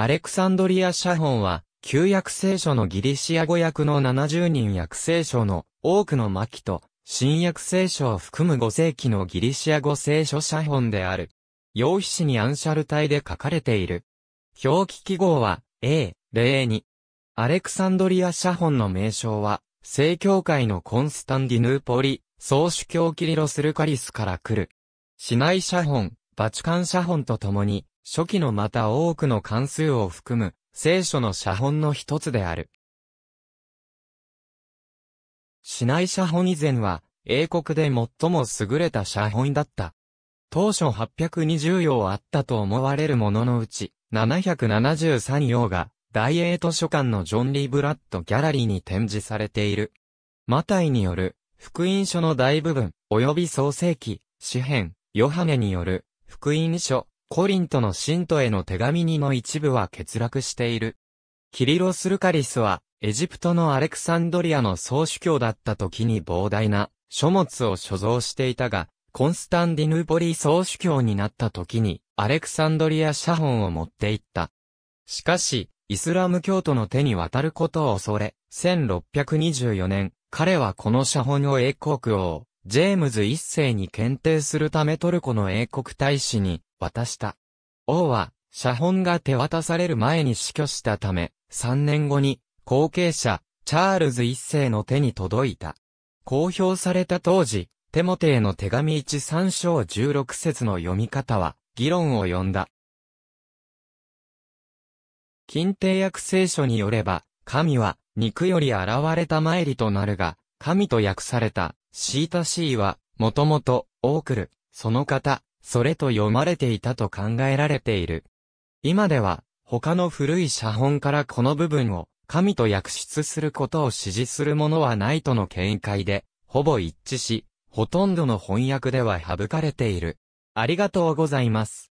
アレクサンドリア写本は、旧約聖書のギリシア語訳の70人約聖書の多くの巻と、新約聖書を含む5世紀のギリシア語聖書写本である。用紙紙にアンシャル体で書かれている。表記記号は A、02。アレクサンドリア写本の名称は、聖教会のコンスタンディヌーポリ、総主教キリロスルカリスから来る。市内写本、バチカン写本とともに、初期のまた多くの関数を含む、聖書の写本の一つである。市内写本以前は、英国で最も優れた写本だった。当初820用あったと思われるもののうち、773用が、大英図書館のジョン・リー・ブラッド・ギャラリーに展示されている。マタイによる、福音書の大部分、及び創世記、詩編、ヨハネによる、福音書、コリントの信徒への手紙にの一部は欠落している。キリロス・ルカリスは、エジプトのアレクサンドリアの総主教だった時に膨大な書物を所蔵していたが、コンスタンディヌボポリ総主教になった時に、アレクサンドリア写本を持っていった。しかし、イスラム教徒の手に渡ることを恐れ、1624年、彼はこの写本を英国王、ジェームズ一世に検定するためトルコの英国大使に渡した。王は、写本が手渡される前に死去したため、3年後に、後継者、チャールズ一世の手に届いた。公表された当時、テモテへの手紙13章16節の読み方は、議論を呼んだ。近帝約聖書によれば、神は、肉より現れた参りとなるが、神と訳された、シータシーは、もともと、オークル、その方、それと読まれていたと考えられている。今では、他の古い写本からこの部分を、神と訳出することを指示するものはないとの見解で、ほぼ一致し、ほとんどの翻訳では省かれている。ありがとうございます。